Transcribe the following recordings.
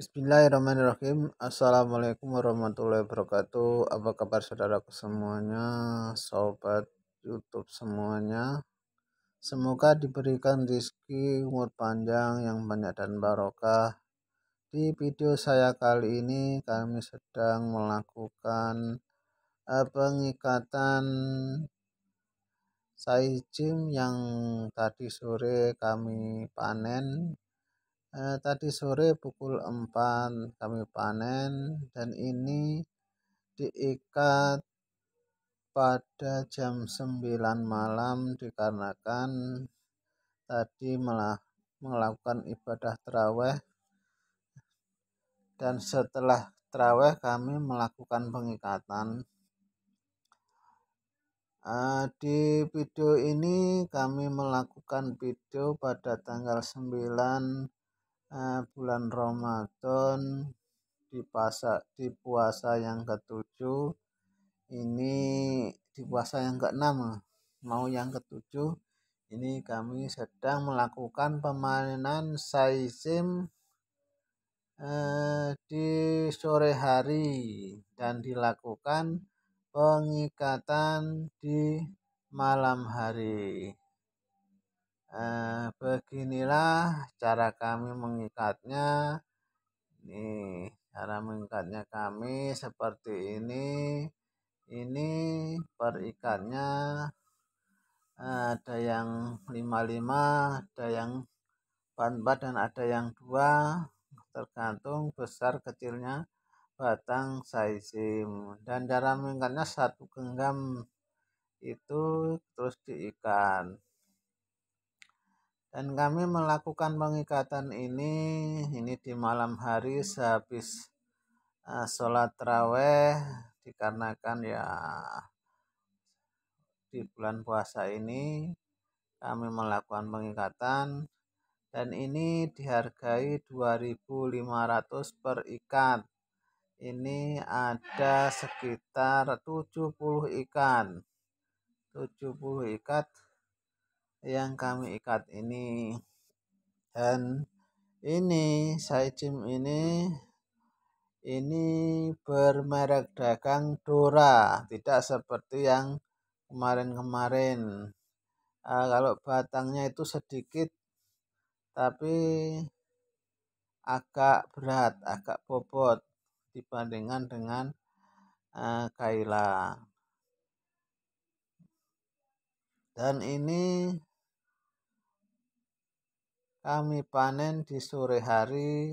Bismillahirrahmanirrahim Assalamualaikum warahmatullahi wabarakatuh Apa kabar saudaraku semuanya Sobat youtube semuanya Semoga diberikan rezeki umur panjang yang banyak dan barokah Di video saya kali ini kami sedang melakukan eh, pengikatan saijim yang tadi sore kami panen eh, tadi sore pukul 4 kami panen dan ini diikat pada jam 9 malam dikarenakan tadi malah melakukan ibadah terawih dan setelah terawih kami melakukan pengikatan eh, di video ini kami melakukan video pada tanggal 9 uh, bulan Ramadan di puasa di puasa yang ketujuh ini di puasa yang keenam eh. mau yang ketujuh ini kami sedang melakukan pemanenan saizim eh, di sore hari dan dilakukan pengikatan di malam hari eh, beginilah cara kami mengikatnya nih cara mengikatnya kami seperti ini ini perikatnya eh, ada yang 55 ada yang 44 dan ada yang dua tergantung besar kecilnya batang saisim dan cara mengikatnya satu genggam itu terus diikat dan kami melakukan pengikatan ini, ini di malam hari sehabis uh, sholat raweh dikarenakan ya di bulan puasa ini kami melakukan pengikatan dan ini dihargai 2.500 per ikat. Ini ada sekitar 70 ikan. 70 ikat yang kami ikat ini dan ini saicim ini ini bermerek dagang Dora tidak seperti yang kemarin-kemarin uh, kalau batangnya itu sedikit tapi agak berat agak bobot dibandingkan dengan uh, Kaila dan ini kami panen di sore hari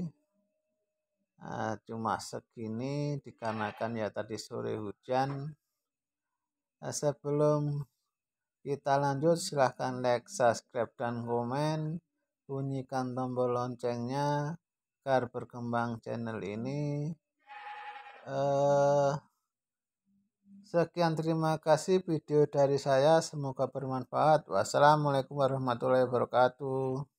eh, cuma segini dikarenakan ya tadi sore hujan. Eh, sebelum kita lanjut silahkan like, subscribe, dan komen. Bunyikan tombol loncengnya agar berkembang channel ini. Eh, sekian terima kasih video dari saya. Semoga bermanfaat. Wassalamualaikum warahmatullahi wabarakatuh.